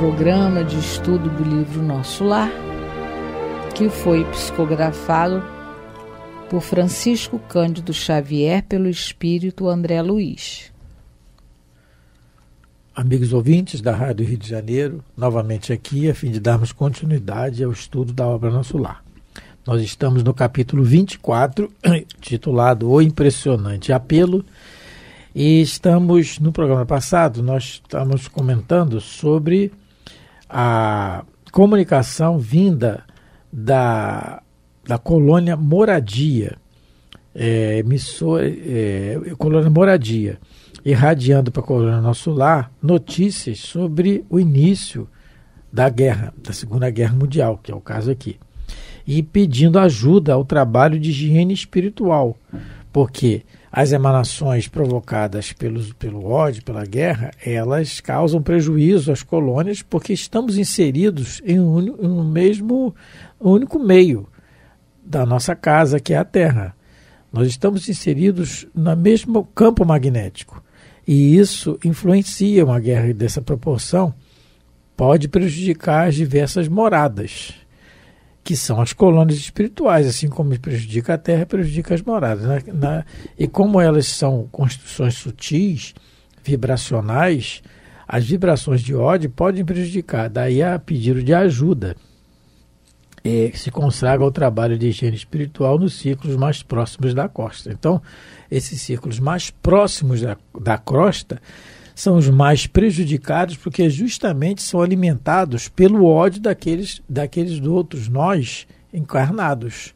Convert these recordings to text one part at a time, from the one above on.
programa de estudo do livro Nosso Lar, que foi psicografado por Francisco Cândido Xavier pelo espírito André Luiz. Amigos ouvintes da Rádio Rio de Janeiro, novamente aqui a fim de darmos continuidade ao estudo da obra Nosso Lar. Nós estamos no capítulo 24, titulado O Impressionante Apelo, e estamos no programa passado, nós estamos comentando sobre a comunicação vinda da, da colônia Moradia, é, emissora, é, colônia Moradia, irradiando para a colônia Nosso Lar notícias sobre o início da guerra, da Segunda Guerra Mundial, que é o caso aqui, e pedindo ajuda ao trabalho de higiene espiritual porque as emanações provocadas pelos, pelo ódio, pela guerra, elas causam prejuízo às colônias porque estamos inseridos em um, um mesmo um único meio da nossa casa, que é a Terra. Nós estamos inseridos no mesmo campo magnético e isso influencia uma guerra dessa proporção, pode prejudicar as diversas moradas que são as colônias espirituais, assim como prejudica a terra, prejudica as moradas. Né? Na, e como elas são construções sutis, vibracionais, as vibrações de ódio podem prejudicar, daí a pedido de ajuda. É, se consagra ao trabalho de higiene espiritual nos círculos mais próximos da costa. Então, esses círculos mais próximos da, da crosta são os mais prejudicados porque justamente são alimentados pelo ódio daqueles, daqueles outros nós encarnados,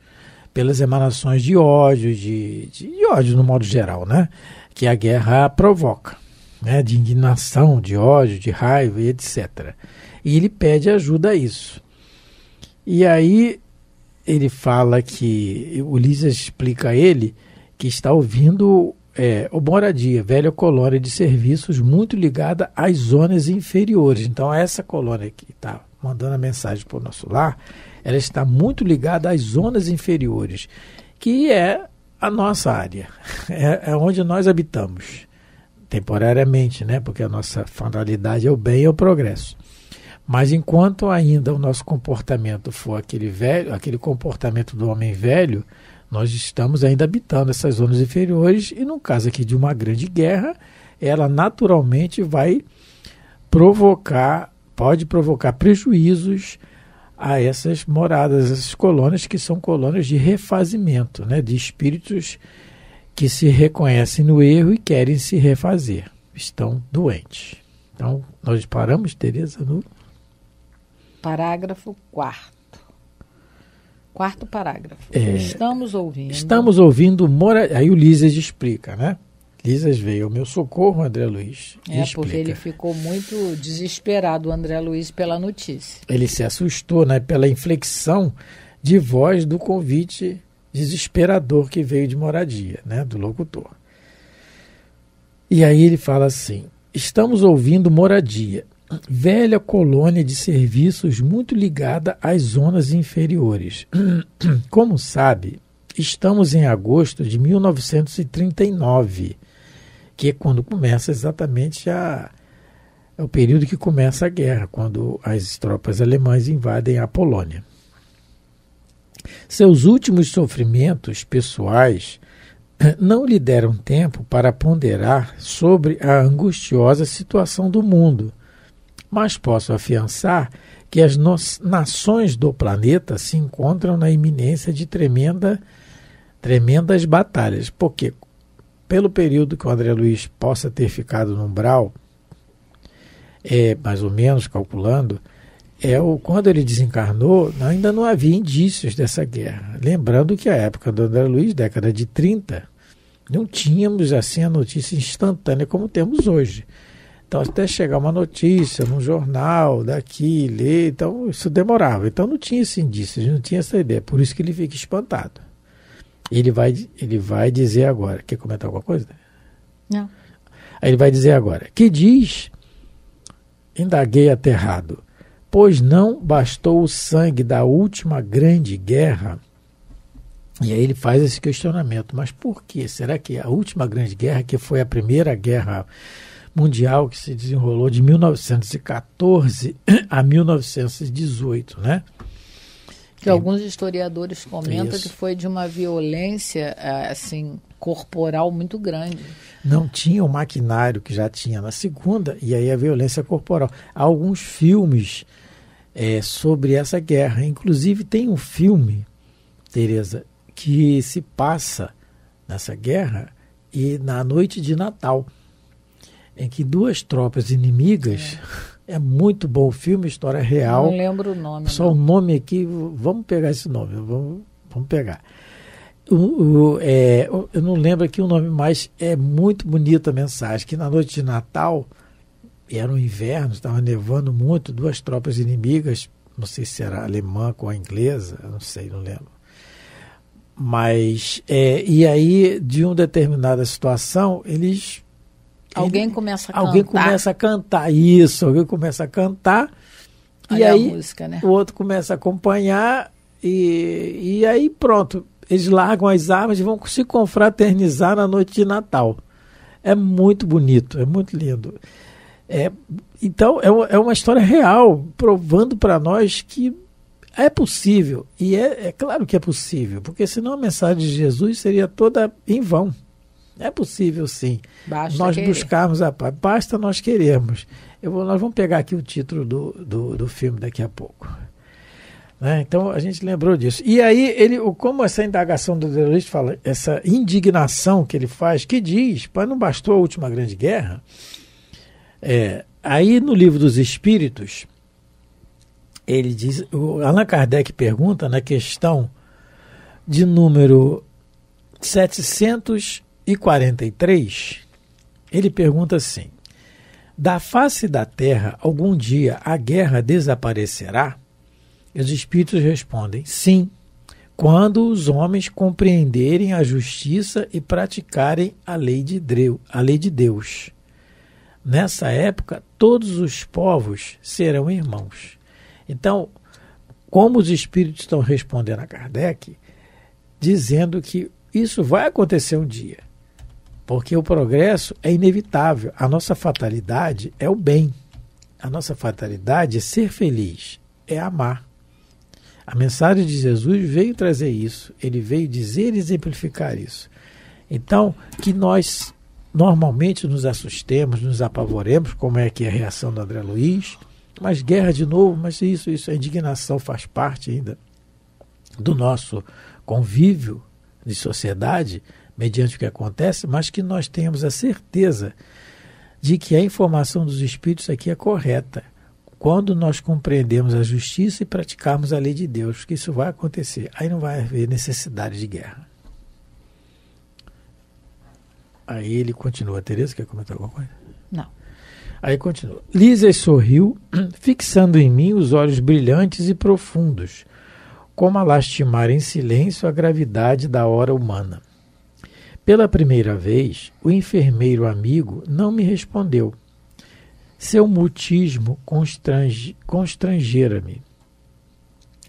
pelas emanações de ódio, de, de ódio no modo geral, né? Que a guerra provoca, né? De indignação, de ódio, de raiva etc. E ele pede ajuda a isso. E aí ele fala que Ulisses explica a ele que está ouvindo é, moradia, velha colônia de serviços muito ligada às zonas inferiores. Então, essa colônia que está mandando a mensagem para o nosso lar, ela está muito ligada às zonas inferiores, que é a nossa área, é, é onde nós habitamos temporariamente, né? Porque a nossa finalidade é o bem e é o progresso. Mas enquanto ainda o nosso comportamento for aquele velho, aquele comportamento do homem velho, nós estamos ainda habitando essas zonas inferiores e, no caso aqui de uma grande guerra, ela naturalmente vai provocar, pode provocar prejuízos a essas moradas, essas colônias que são colônias de refazimento, né, de espíritos que se reconhecem no erro e querem se refazer, estão doentes. Então, nós paramos, Tereza, no parágrafo 4 Quarto parágrafo. É, estamos ouvindo. Estamos ouvindo. Mora... Aí o Lisas explica, né? Lisas veio ao meu socorro, André Luiz. É, explica. porque ele ficou muito desesperado, o André Luiz, pela notícia. Ele se assustou, né? Pela inflexão de voz do convite desesperador que veio de moradia, né? Do locutor. E aí ele fala assim: estamos ouvindo moradia velha colônia de serviços muito ligada às zonas inferiores. Como sabe, estamos em agosto de 1939, que é quando começa exatamente a, é o período que começa a guerra, quando as tropas alemãs invadem a Polônia. Seus últimos sofrimentos pessoais não lhe deram tempo para ponderar sobre a angustiosa situação do mundo mas posso afiançar que as nações do planeta se encontram na iminência de tremenda, tremendas batalhas, porque pelo período que o André Luiz possa ter ficado no umbral, é, mais ou menos calculando, é o, quando ele desencarnou, ainda não havia indícios dessa guerra. Lembrando que a época do André Luiz, década de 30, não tínhamos assim a notícia instantânea como temos hoje. Então, até chegar uma notícia num jornal, daqui, ler, então isso demorava. Então, não tinha esse indício, não tinha essa ideia. Por isso que ele fica espantado. Ele vai, ele vai dizer agora. Quer comentar alguma coisa? Não. Aí ele vai dizer agora. Que diz? Indaguei aterrado. Pois não bastou o sangue da última grande guerra. E aí ele faz esse questionamento. Mas por que? Será que a última grande guerra, que foi a primeira guerra mundial que se desenrolou de 1914 a 1918, né? Que alguns historiadores comentam Isso. que foi de uma violência é, assim corporal muito grande. Não tinha o maquinário que já tinha na segunda e aí a violência corporal. Há alguns filmes é, sobre essa guerra, inclusive tem um filme, Teresa, que se passa nessa guerra e na noite de Natal em que duas tropas inimigas. É. é muito bom o filme, história real. Não lembro o nome. Só o nome aqui, vamos pegar esse nome, vamos, vamos pegar. O, o, é, eu não lembro aqui o nome, mas é muito bonita a mensagem. Que na noite de Natal, era um inverno, estava nevando muito, duas tropas inimigas, não sei se era alemã com a inglesa, não sei, não lembro. Mas, é, e aí, de uma determinada situação, eles Alguém ele, começa a alguém cantar. Alguém começa a cantar, isso, alguém começa a cantar. Olha e aí música, né? o outro começa a acompanhar e, e aí pronto. Eles largam as armas e vão se confraternizar na noite de Natal. É muito bonito, é muito lindo. É, então, é, é uma história real, provando para nós que é possível. E é, é claro que é possível, porque senão a mensagem de Jesus seria toda em vão. É possível, sim. Basta nós querer. buscarmos a paz. Basta nós eu Vou, nós vamos pegar aqui o título do, do, do filme daqui a pouco. Né? Então a gente lembrou disso. E aí, ele, como essa indagação do Deleuze fala, essa indignação que ele faz, que diz, para não bastou a última grande guerra, é, aí no livro dos Espíritos, ele diz, o Allan Kardec pergunta na questão de número 700 e 43, ele pergunta assim: Da face da terra, algum dia a guerra desaparecerá? E os espíritos respondem: Sim, quando os homens compreenderem a justiça e praticarem a lei de Deus, a lei de Deus. Nessa época, todos os povos serão irmãos. Então, como os espíritos estão respondendo a Kardec, dizendo que isso vai acontecer um dia. Porque o progresso é inevitável. A nossa fatalidade é o bem. A nossa fatalidade é ser feliz, é amar. A mensagem de Jesus veio trazer isso. Ele veio dizer e exemplificar isso. Então, que nós normalmente nos assustemos, nos apavoremos, como é que é a reação do André Luiz, mas guerra de novo, mas isso, isso, a indignação faz parte ainda do nosso convívio de sociedade, mediante o que acontece, mas que nós tenhamos a certeza de que a informação dos espíritos aqui é correta. Quando nós compreendemos a justiça e praticarmos a lei de Deus, que isso vai acontecer, aí não vai haver necessidade de guerra. Aí ele continua. Tereza, quer comentar alguma coisa? Não. Aí continua. Lisa sorriu, fixando em mim os olhos brilhantes e profundos, como a lastimar em silêncio a gravidade da hora humana. Pela primeira vez, o enfermeiro amigo não me respondeu. Seu mutismo constrange, constrangera-me.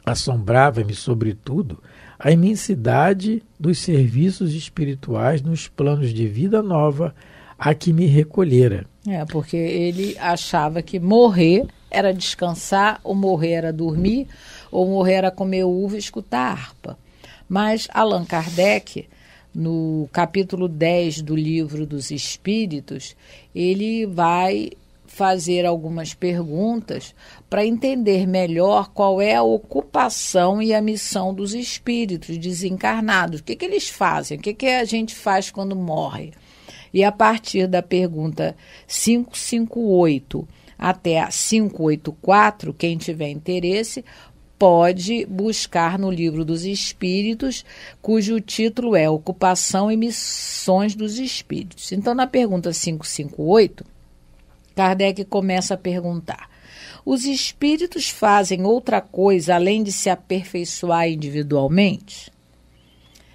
Assombrava-me, sobretudo, a imensidade dos serviços espirituais nos planos de vida nova a que me recolhera. É, porque ele achava que morrer era descansar, ou morrer era dormir, ou morrer era comer uva e escutar harpa. Mas Allan Kardec no capítulo 10 do livro dos Espíritos, ele vai fazer algumas perguntas para entender melhor qual é a ocupação e a missão dos espíritos desencarnados. O que, que eles fazem? O que, que a gente faz quando morre? E a partir da pergunta 558 até a 584, quem tiver interesse, pode buscar no Livro dos Espíritos, cujo título é Ocupação e Missões dos Espíritos. Então, na pergunta 558, Kardec começa a perguntar: Os espíritos fazem outra coisa além de se aperfeiçoar individualmente?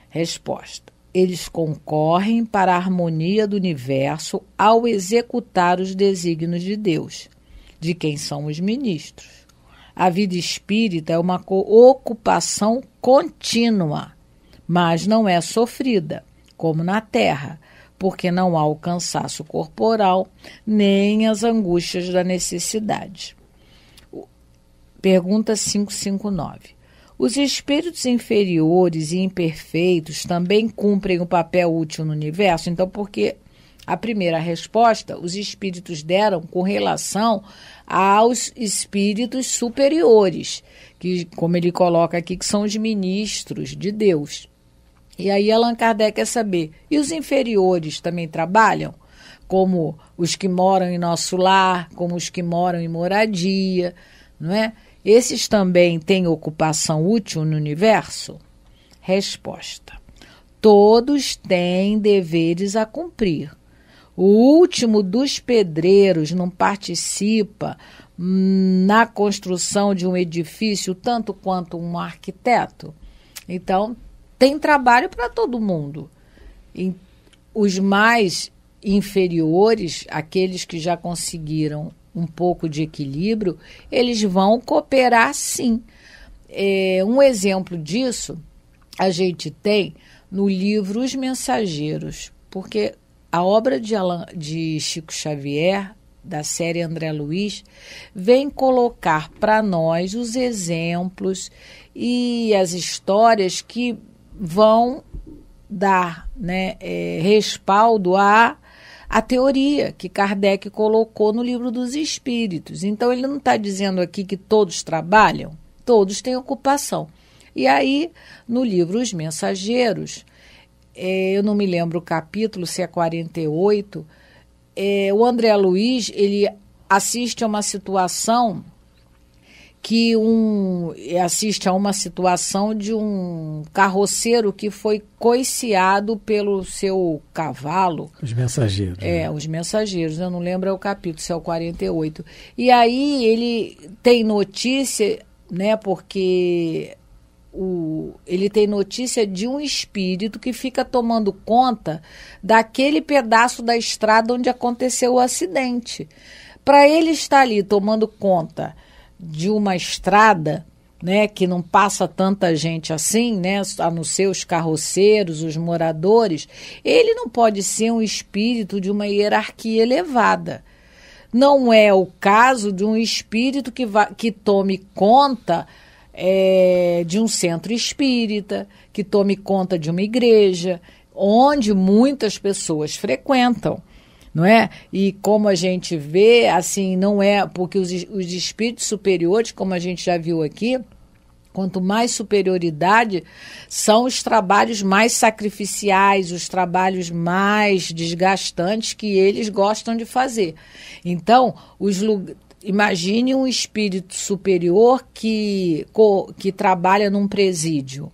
Resposta: Eles concorrem para a harmonia do universo ao executar os desígnios de Deus, de quem são os ministros. A vida espírita é uma ocupação contínua, mas não é sofrida, como na terra, porque não há o cansaço corporal nem as angústias da necessidade. Pergunta 559. Os espíritos inferiores e imperfeitos também cumprem o um papel útil no universo? Então, porque a primeira resposta os espíritos deram com relação aos espíritos superiores, que, como ele coloca aqui, que são os ministros de Deus. E aí Allan Kardec quer saber, e os inferiores também trabalham? Como os que moram em nosso lar, como os que moram em moradia, não é? Esses também têm ocupação útil no universo? Resposta: Todos têm deveres a cumprir, o último dos pedreiros não participa na construção de um edifício tanto quanto um arquiteto. Então, tem trabalho para todo mundo. E os mais inferiores, aqueles que já conseguiram um pouco de equilíbrio, eles vão cooperar sim. É, um exemplo disso a gente tem no livro Os Mensageiros, porque a obra de, Alan, de Chico Xavier, da série André Luiz, vem colocar para nós os exemplos e as histórias que vão dar né, é, respaldo à teoria que Kardec colocou no livro dos Espíritos. Então, ele não está dizendo aqui que todos trabalham, todos têm ocupação. E aí, no livro Os Mensageiros, é, eu não me lembro o capítulo, se é 48, é, o André Luiz, ele assiste a uma situação que um assiste a uma situação de um carroceiro que foi coiciado pelo seu cavalo. Os mensageiros. É, né? os mensageiros. Eu não lembro é o capítulo, se é o 48. E aí ele tem notícia, né, porque ele tem notícia de um espírito que fica tomando conta daquele pedaço da estrada onde aconteceu o acidente. Para ele estar ali tomando conta de uma estrada, né, que não passa tanta gente assim, né, a não ser os carroceiros, os moradores, ele não pode ser um espírito de uma hierarquia elevada. Não é o caso de um espírito que, que tome conta é, de um centro espírita, que tome conta de uma igreja, onde muitas pessoas frequentam não é? E como a gente vê, assim, não é porque os, os espíritos superiores, como a gente já viu aqui, quanto mais superioridade, são os trabalhos mais sacrificiais, os trabalhos mais desgastantes que eles gostam de fazer. Então, os lugares imagine um espírito superior que, que trabalha num presídio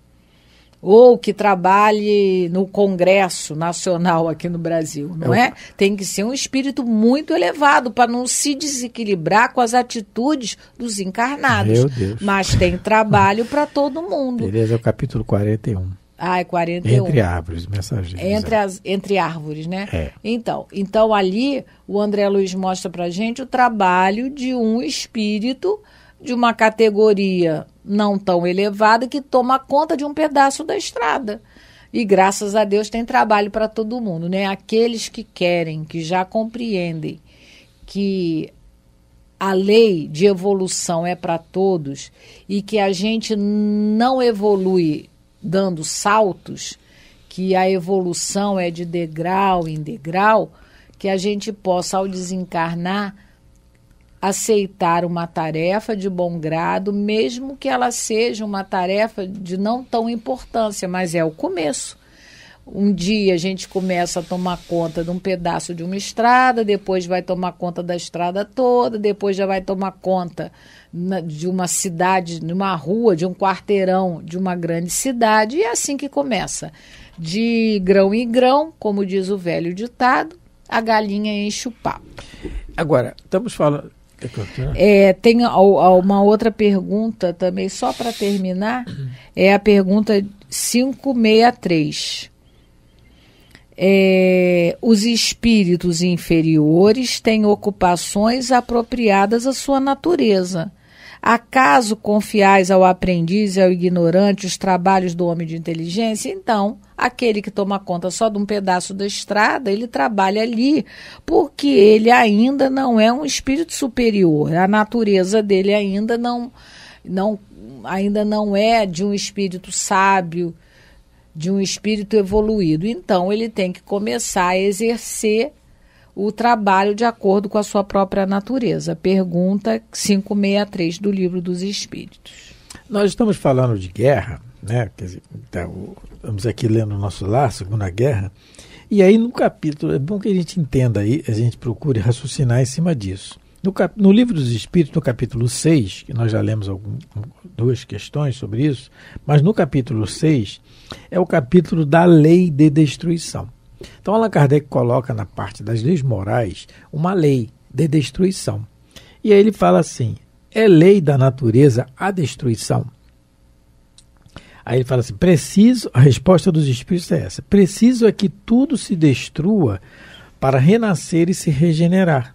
ou que trabalhe no Congresso Nacional aqui no Brasil, não é? é? Tem que ser um espírito muito elevado para não se desequilibrar com as atitudes dos encarnados. Mas tem trabalho para todo mundo. Beleza, é o capítulo 41. Ah, é 41. Entre árvores, mensageiros. Entre, as, entre árvores, né? É. Então, então, ali, o André Luiz mostra para gente o trabalho de um espírito de uma categoria não tão elevada que toma conta de um pedaço da estrada. E graças a Deus tem trabalho para todo mundo, né? Aqueles que querem, que já compreendem que a lei de evolução é para todos e que a gente não evolui dando saltos, que a evolução é de degrau em degrau, que a gente possa, ao desencarnar, aceitar uma tarefa de bom grado, mesmo que ela seja uma tarefa de não tão importância, mas é o começo. Um dia a gente começa a tomar conta de um pedaço de uma estrada, depois vai tomar conta da estrada toda, depois já vai tomar conta na, de uma cidade, de uma rua, de um quarteirão de uma grande cidade, e é assim que começa. De grão em grão, como diz o velho ditado, a galinha enche o papo. Agora, estamos falando. É, é tem a, a uma outra pergunta também, só para terminar, é a pergunta 563. É, os espíritos inferiores têm ocupações apropriadas à sua natureza. Acaso confiais ao aprendiz e ao ignorante os trabalhos do homem de inteligência? Então, aquele que toma conta só de um pedaço da estrada, ele trabalha ali, porque ele ainda não é um espírito superior. A natureza dele ainda não, não, ainda não é de um espírito sábio, de um espírito evoluído. Então, ele tem que começar a exercer o trabalho de acordo com a sua própria natureza. Pergunta 563 do Livro dos Espíritos. Nós estamos falando de guerra, né? Dizer, tá, estamos aqui lendo o nosso lar, Segunda Guerra. E aí, no capítulo, é bom que a gente entenda aí, a gente procure raciocinar em cima disso. No, cap, no Livro dos Espíritos, no capítulo 6, que nós já lemos algum, duas questões sobre isso, mas no capítulo 6 é o capítulo da lei de destruição. Então, Allan Kardec coloca na parte das leis morais uma lei de destruição. E aí ele fala assim: é lei da natureza a destruição. Aí ele fala assim: preciso, a resposta dos espíritos é essa: preciso é que tudo se destrua para renascer e se regenerar.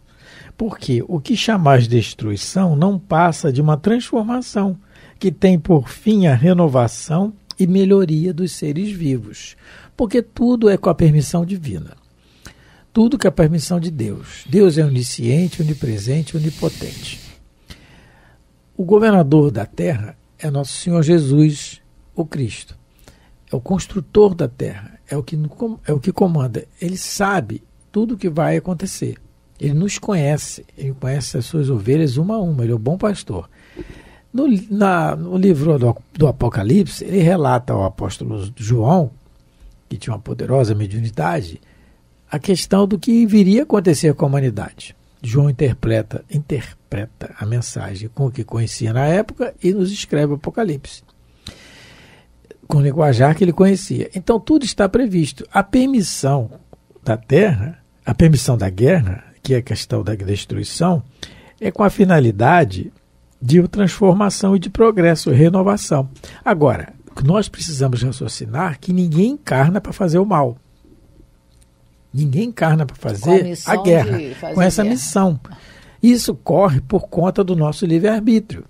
Porque o que chamais destruição não passa de uma transformação que tem por fim a renovação e melhoria dos seres vivos. Porque tudo é com a permissão divina. Tudo com a permissão de Deus. Deus é onisciente, onipresente, onipotente. O governador da terra é nosso Senhor Jesus, o Cristo. É o construtor da terra, é o que, é o que comanda. Ele sabe tudo o que vai acontecer. Ele nos conhece, ele conhece as suas ovelhas uma a uma, ele é o bom pastor. No, na, no livro do, do, Apocalipse, ele relata ao apóstolo João que tinha uma poderosa mediunidade, a questão do que viria a acontecer com a humanidade. João interpreta, interpreta a mensagem com o que conhecia na época e nos escreve o Apocalipse, com o linguajar que ele conhecia. Então tudo está previsto. A permissão da terra, a permissão da guerra, que é a questão da destruição, é com a finalidade de transformação e de progresso, renovação. Agora, que nós precisamos raciocinar que ninguém encarna para fazer o mal. Ninguém encarna para fazer a, a, guerra, fazer com essa guerra. missão. Isso corre por conta do nosso livre-arbítrio.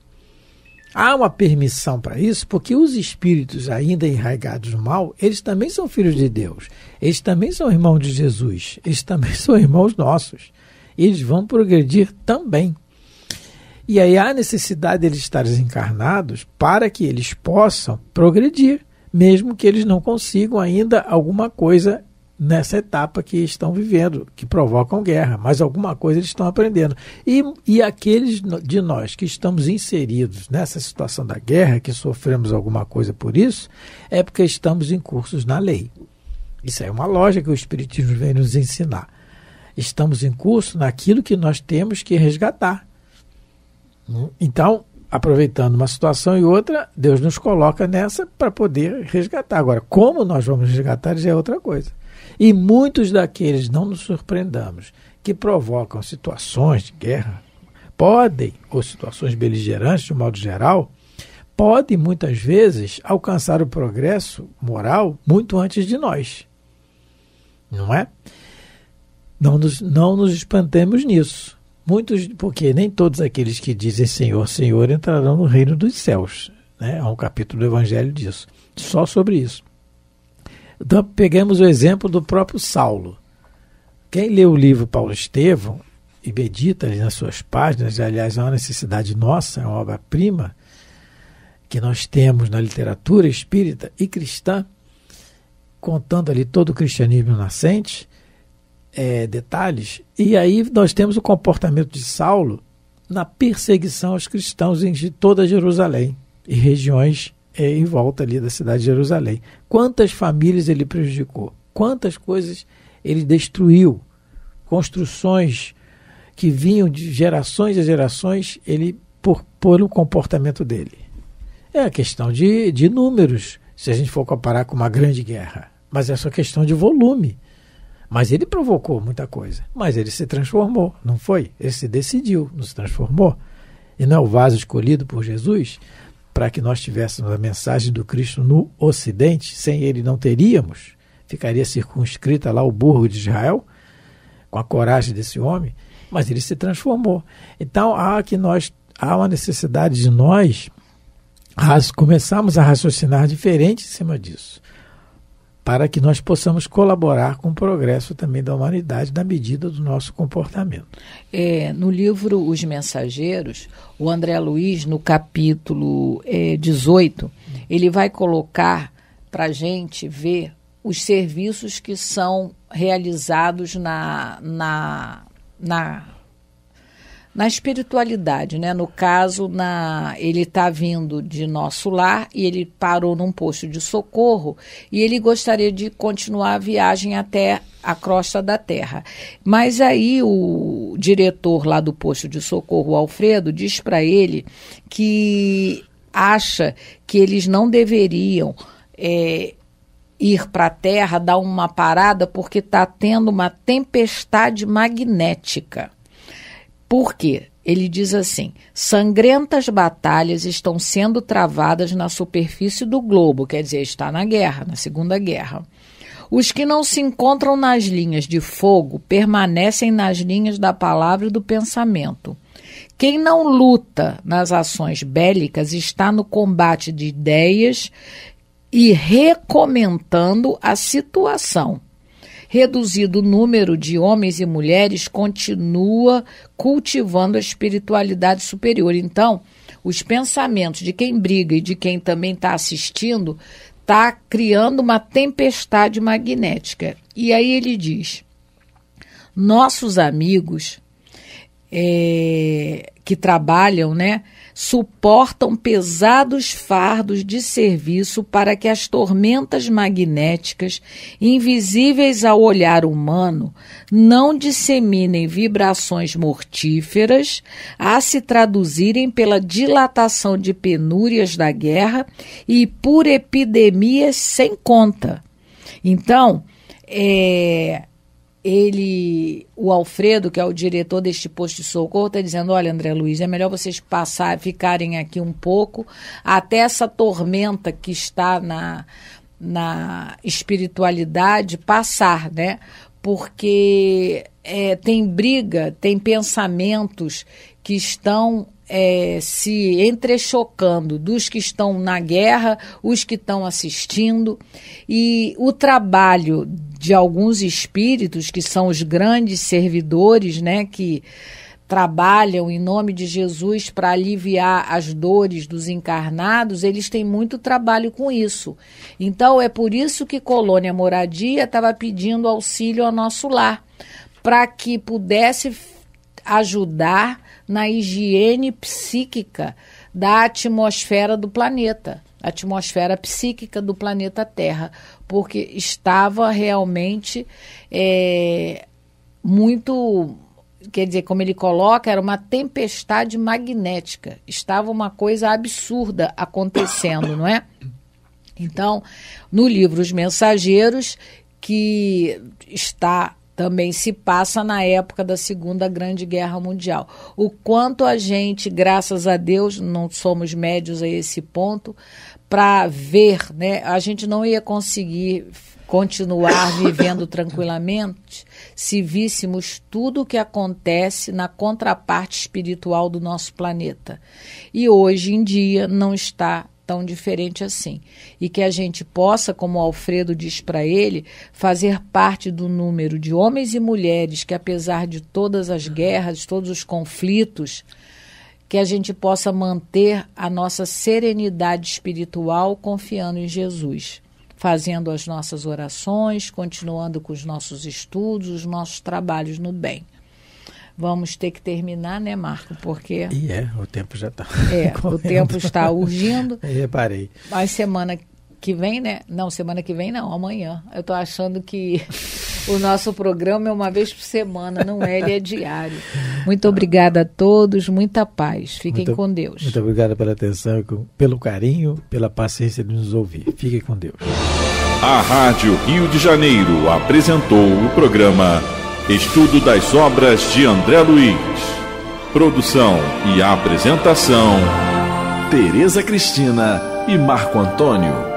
Há uma permissão para isso, porque os espíritos ainda enraigados no mal, eles também são filhos de Deus, eles também são irmãos de Jesus, eles também são irmãos nossos. Eles vão progredir também. E aí há necessidade deles estarem encarnados para que eles possam progredir, mesmo que eles não consigam ainda alguma coisa nessa etapa que estão vivendo, que provocam guerra, mas alguma coisa eles estão aprendendo. E, e aqueles de nós que estamos inseridos nessa situação da guerra, que sofremos alguma coisa por isso, é porque estamos em cursos na lei. Isso é uma lógica que o Espiritismo vem nos ensinar. Estamos em curso naquilo que nós temos que resgatar, né? Então, aproveitando uma situação e outra, Deus nos coloca nessa para poder resgatar. Agora, como nós vamos resgatar já é outra coisa. E muitos daqueles, não nos surpreendamos, que provocam situações de guerra, podem, ou situações beligerantes de um modo geral, podem muitas vezes alcançar o progresso moral muito antes de nós. Não é? Não nos, não nos espantemos nisso. Muitos, porque nem todos aqueles que dizem Senhor, Senhor entrarão no reino dos céus. Né? Há um capítulo do Evangelho disso, só sobre isso. Então, pegamos o exemplo do próprio Saulo. Quem lê o livro Paulo Estevão e medita ali nas suas páginas, aliás, é uma necessidade nossa, é uma obra-prima que nós temos na literatura espírita e cristã, contando ali todo o cristianismo nascente, é, detalhes. E aí nós temos o comportamento de Saulo na perseguição aos cristãos em toda Jerusalém e regiões é, em volta ali da cidade de Jerusalém. Quantas famílias ele prejudicou? Quantas coisas ele destruiu? Construções que vinham de gerações a gerações, ele por, por o comportamento dele. É a questão de, de números, se a gente for comparar com uma grande guerra. Mas é só questão de volume. Mas ele provocou muita coisa. Mas ele se transformou, não foi? Ele se decidiu, não se transformou. E não é o vaso escolhido por Jesus para que nós tivéssemos a mensagem do Cristo no Ocidente, sem ele não teríamos. Ficaria circunscrita lá o burro de Israel, com a coragem desse homem, mas ele se transformou. Então há que nós há uma necessidade de nós começarmos a raciocinar diferente em cima disso para que nós possamos colaborar com o progresso também da humanidade na medida do nosso comportamento. É, no livro Os Mensageiros, o André Luiz, no capítulo é, 18, ele vai colocar para a gente ver os serviços que são realizados na, na, na na espiritualidade, né? No caso, na ele está vindo de nosso lar e ele parou num posto de socorro e ele gostaria de continuar a viagem até a crosta da Terra. Mas aí o diretor lá do posto de socorro, Alfredo, diz para ele que acha que eles não deveriam é, ir para a Terra, dar uma parada, porque está tendo uma tempestade magnética. Porque Ele diz assim: sangrentas batalhas estão sendo travadas na superfície do globo, quer dizer, está na guerra, na Segunda Guerra. Os que não se encontram nas linhas de fogo permanecem nas linhas da palavra e do pensamento. Quem não luta nas ações bélicas está no combate de ideias e recomendando a situação reduzido o número de homens e mulheres, continua cultivando a espiritualidade superior. Então, os pensamentos de quem briga e de quem também está assistindo está criando uma tempestade magnética. E aí ele diz: nossos amigos é, que trabalham, né? suportam pesados fardos de serviço para que as tormentas magnéticas, invisíveis ao olhar humano, não disseminem vibrações mortíferas a se traduzirem pela dilatação de penúrias da guerra e por epidemias sem conta. Então, é ele, o Alfredo, que é o diretor deste posto de socorro, está dizendo: olha, André Luiz, é melhor vocês passar, ficarem aqui um pouco, até essa tormenta que está na, na espiritualidade passar, né? Porque é, tem briga, tem pensamentos que estão é, se entrechocando dos que estão na guerra, os que estão assistindo, e o trabalho de alguns espíritos que são os grandes servidores, né, que trabalham em nome de Jesus para aliviar as dores dos encarnados, eles têm muito trabalho com isso. Então é por isso que Colônia Moradia estava pedindo auxílio ao nosso lar, para que pudesse ajudar na higiene psíquica da atmosfera do planeta atmosfera psíquica do planeta Terra, porque estava realmente é, muito. Quer dizer, como ele coloca, era uma tempestade magnética. Estava uma coisa absurda acontecendo, não é? Então, no livro Os Mensageiros, que está também se passa na época da Segunda Grande Guerra Mundial. O quanto a gente, graças a Deus, não somos médios a esse ponto, para ver, né? A gente não ia conseguir continuar vivendo tranquilamente se víssemos tudo o que acontece na contraparte espiritual do nosso planeta. E hoje em dia não está tão diferente assim. E que a gente possa, como Alfredo diz para ele, fazer parte do número de homens e mulheres que, apesar de todas as guerras, todos os conflitos, que a gente possa manter a nossa serenidade espiritual confiando em Jesus, fazendo as nossas orações, continuando com os nossos estudos, os nossos trabalhos no bem. Vamos ter que terminar, né, Marco? Porque. E é, o tempo já está. É, correndo. o tempo está urgindo. reparei. Mas semana que vem, né? Não, semana que vem não, amanhã. Eu estou achando que o nosso programa é uma vez por semana, não é? Ele é diário. Muito obrigada a todos, muita paz. Fiquem muito, com Deus. Muito obrigada pela atenção, pelo carinho, pela paciência de nos ouvir. Fiquem com Deus. A Rádio Rio de Janeiro apresentou o programa Estudo das Obras de André Luiz. Produção e apresentação: Tereza Cristina e Marco Antônio.